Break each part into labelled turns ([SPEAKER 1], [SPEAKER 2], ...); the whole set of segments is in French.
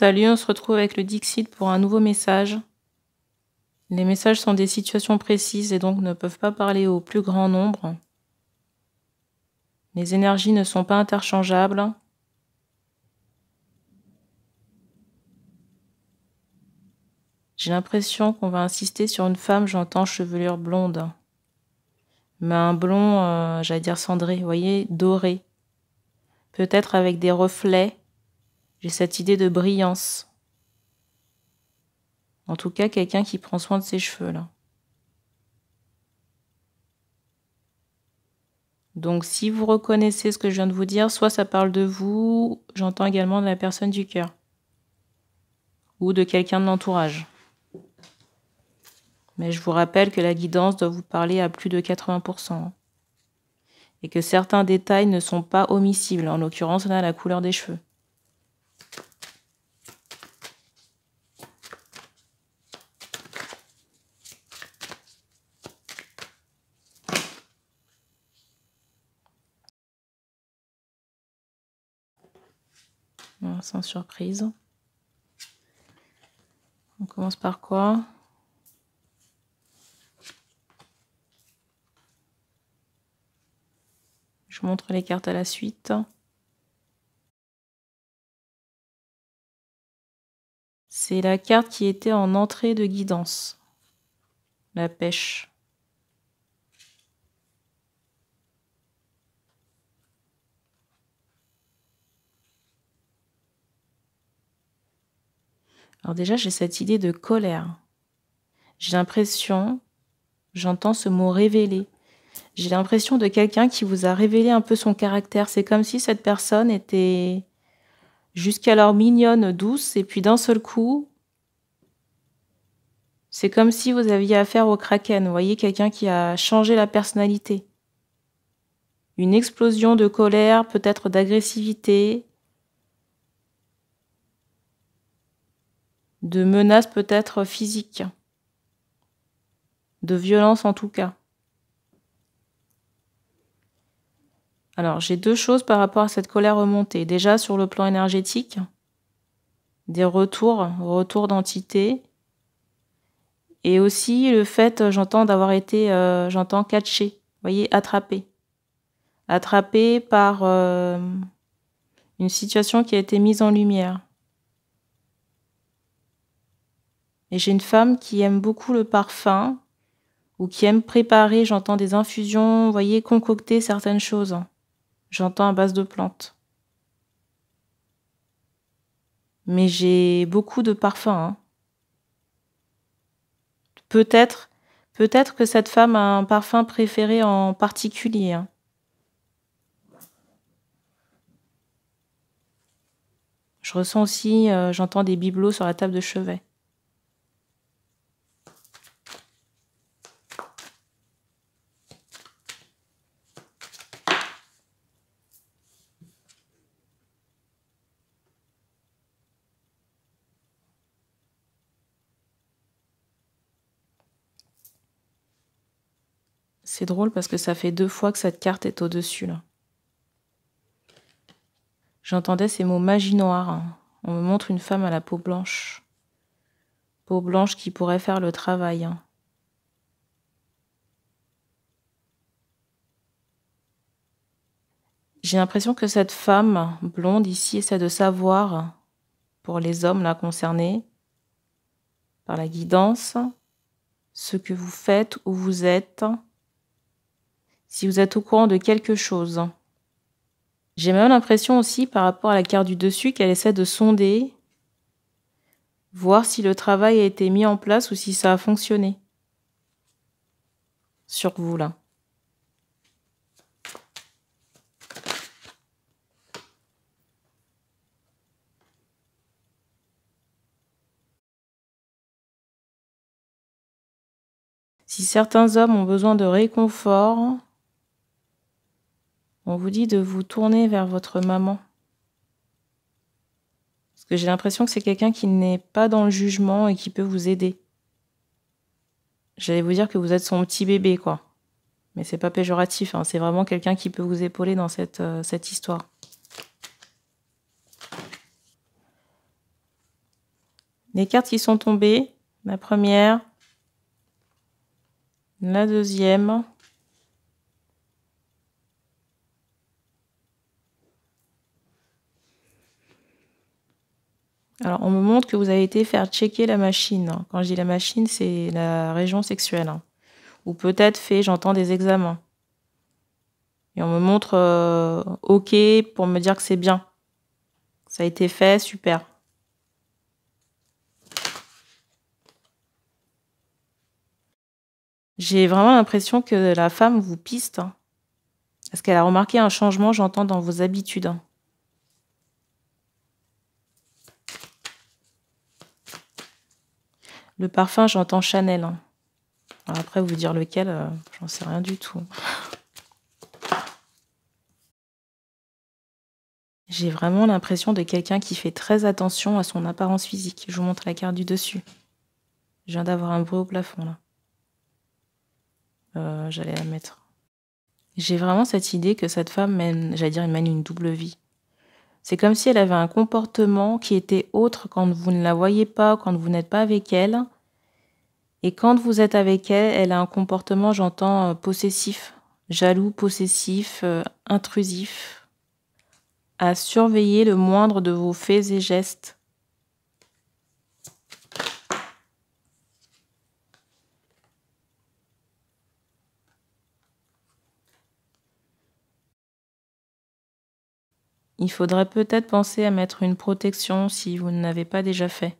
[SPEAKER 1] Salut, on se retrouve avec le Dixit pour un nouveau message. Les messages sont des situations précises et donc ne peuvent pas parler au plus grand nombre. Les énergies ne sont pas interchangeables. J'ai l'impression qu'on va insister sur une femme, j'entends chevelure blonde. Mais un blond, euh, j'allais dire cendré, vous voyez, doré. Peut-être avec des reflets j'ai cette idée de brillance. En tout cas, quelqu'un qui prend soin de ses cheveux, là. Donc, si vous reconnaissez ce que je viens de vous dire, soit ça parle de vous, j'entends également de la personne du cœur. Ou de quelqu'un de l'entourage. Mais je vous rappelle que la guidance doit vous parler à plus de 80%. Hein. Et que certains détails ne sont pas omissibles. En l'occurrence, on a la couleur des cheveux. sans surprise. On commence par quoi Je montre les cartes à la suite. C'est la carte qui était en entrée de guidance. La pêche. Alors déjà, j'ai cette idée de colère. J'ai l'impression, j'entends ce mot révéler. J'ai l'impression de quelqu'un qui vous a révélé un peu son caractère. C'est comme si cette personne était jusqu'alors mignonne, douce, et puis d'un seul coup, c'est comme si vous aviez affaire au kraken. Vous voyez quelqu'un qui a changé la personnalité. Une explosion de colère, peut-être d'agressivité, de menaces peut-être physiques, de violence en tout cas. Alors j'ai deux choses par rapport à cette colère remontée. Déjà sur le plan énergétique, des retours, retours d'entités, et aussi le fait, euh, j'entends, d'avoir été, euh, j'entends, catché, voyez, attrapé. Attrapé par euh, une situation qui a été mise en lumière. Et j'ai une femme qui aime beaucoup le parfum ou qui aime préparer, j'entends des infusions, vous voyez, concocter certaines choses. J'entends à base de plantes. Mais j'ai beaucoup de parfums. Hein. Peut-être peut-être que cette femme a un parfum préféré en particulier. Hein. Je ressens aussi, euh, j'entends des bibelots sur la table de chevet. C'est drôle parce que ça fait deux fois que cette carte est au-dessus là. J'entendais ces mots magie noire. On me montre une femme à la peau blanche. Peau blanche qui pourrait faire le travail. J'ai l'impression que cette femme blonde ici essaie de savoir, pour les hommes là concernés, par la guidance, ce que vous faites, où vous êtes, si vous êtes au courant de quelque chose. J'ai même l'impression aussi par rapport à la carte du dessus qu'elle essaie de sonder, voir si le travail a été mis en place ou si ça a fonctionné sur vous là. Si certains hommes ont besoin de réconfort, on vous dit de vous tourner vers votre maman. Parce que j'ai l'impression que c'est quelqu'un qui n'est pas dans le jugement et qui peut vous aider. J'allais vous dire que vous êtes son petit bébé, quoi. Mais c'est pas péjoratif, hein. c'est vraiment quelqu'un qui peut vous épauler dans cette, euh, cette histoire. Les cartes qui sont tombées, la première, la deuxième, Alors, on me montre que vous avez été faire checker la machine. Quand je dis la machine, c'est la région sexuelle. Ou peut-être fait, j'entends des examens. Et on me montre euh, OK pour me dire que c'est bien. Ça a été fait, super. J'ai vraiment l'impression que la femme vous piste. Est-ce hein. qu'elle a remarqué un changement, j'entends, dans vos habitudes. Le parfum, j'entends Chanel. Hein. après, vous dire lequel, euh, j'en sais rien du tout. J'ai vraiment l'impression de quelqu'un qui fait très attention à son apparence physique. Je vous montre la carte du dessus. Je viens d'avoir un bruit au plafond là. Euh, j'allais la mettre. J'ai vraiment cette idée que cette femme mène, j'allais dire, elle mène une double vie. C'est comme si elle avait un comportement qui était autre quand vous ne la voyez pas, quand vous n'êtes pas avec elle. Et quand vous êtes avec elle, elle a un comportement, j'entends, euh, possessif, jaloux, possessif, euh, intrusif, à surveiller le moindre de vos faits et gestes. Il faudrait peut-être penser à mettre une protection si vous ne l'avez pas déjà fait.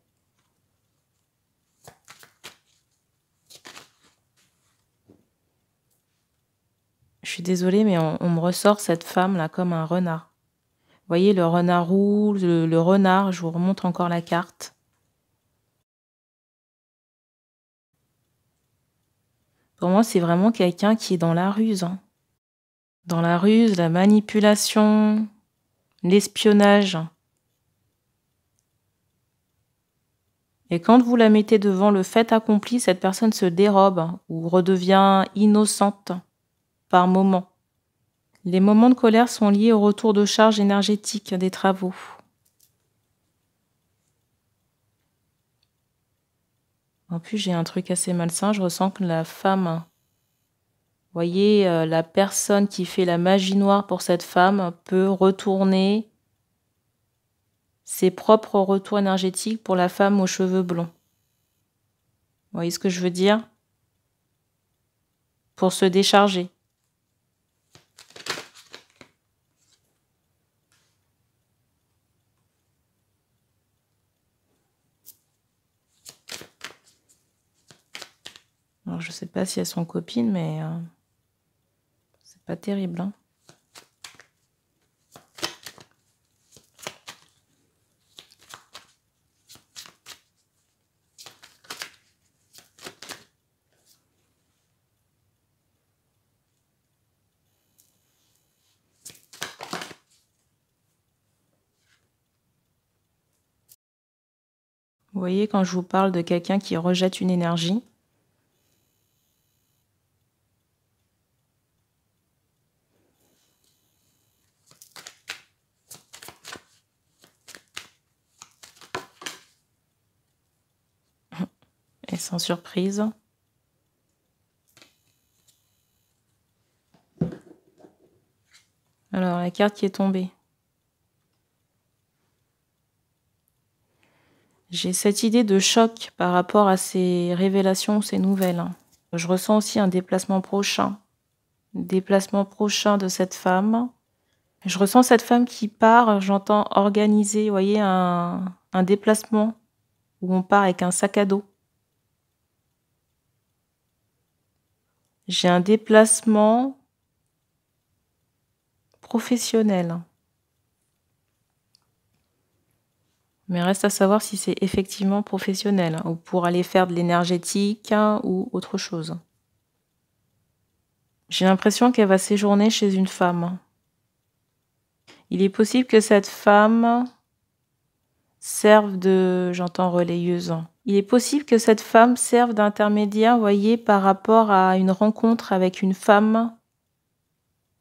[SPEAKER 1] Je suis désolée, mais on, me ressort cette femme-là comme un renard. Vous voyez le renard roule, le, renard, je vous remonte encore la carte. Pour moi, c'est vraiment quelqu'un qui est dans la ruse. Hein. Dans la ruse, la manipulation, l'espionnage. Et quand vous la mettez devant le fait accompli, cette personne se dérobe ou redevient innocente par moment. Les moments de colère sont liés au retour de charge énergétique des travaux. En plus, j'ai un truc assez malsain, je ressens que la femme voyez, euh, la personne qui fait la magie noire pour cette femme peut retourner ses propres retours énergétiques pour la femme aux cheveux blonds. Vous voyez ce que je veux dire Pour se décharger. Alors, je ne sais pas si elles sont copines, mais... Euh, pas terrible, hein. Vous voyez, quand je vous parle de quelqu'un qui rejette une énergie, sans surprise. Alors, la carte qui est tombée. J'ai cette idée de choc par rapport à ces révélations, ces nouvelles. Je ressens aussi un déplacement prochain. Déplacement prochain de cette femme. Je ressens cette femme qui part, j'entends organiser, vous voyez, un, un déplacement où on part avec un sac à dos. J'ai un déplacement professionnel. Mais reste à savoir si c'est effectivement professionnel ou pour aller faire de l'énergétique hein, ou autre chose. J'ai l'impression qu'elle va séjourner chez une femme. Il est possible que cette femme serve de, j'entends, relayeuse. Il est possible que cette femme serve d'intermédiaire, voyez, par rapport à une rencontre avec une femme,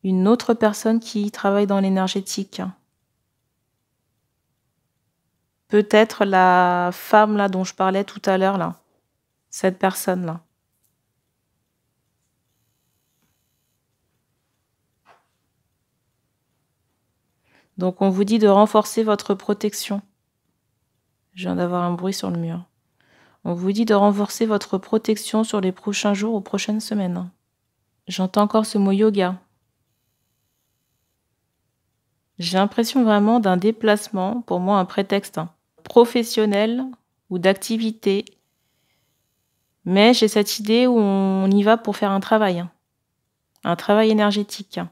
[SPEAKER 1] une autre personne qui travaille dans l'énergétique. Peut-être la femme là dont je parlais tout à l'heure là, cette personne là. Donc on vous dit de renforcer votre protection. Je viens d'avoir un bruit sur le mur. On vous dit de renforcer votre protection sur les prochains jours ou prochaines semaines. J'entends encore ce mot yoga. J'ai l'impression vraiment d'un déplacement, pour moi un prétexte hein. professionnel ou d'activité. Mais j'ai cette idée où on y va pour faire un travail, hein. un travail énergétique. Hein.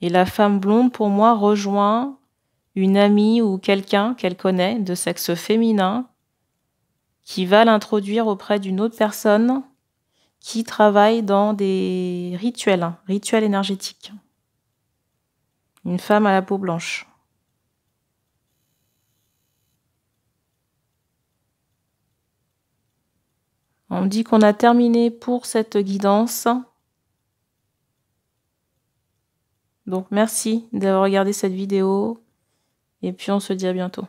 [SPEAKER 1] Et la femme blonde, pour moi, rejoint une amie ou quelqu'un qu'elle connaît de sexe féminin qui va l'introduire auprès d'une autre personne qui travaille dans des rituels, hein, rituels énergétiques. Une femme à la peau blanche. On me dit qu'on a terminé pour cette guidance. Donc merci d'avoir regardé cette vidéo. Et puis on se dit à bientôt.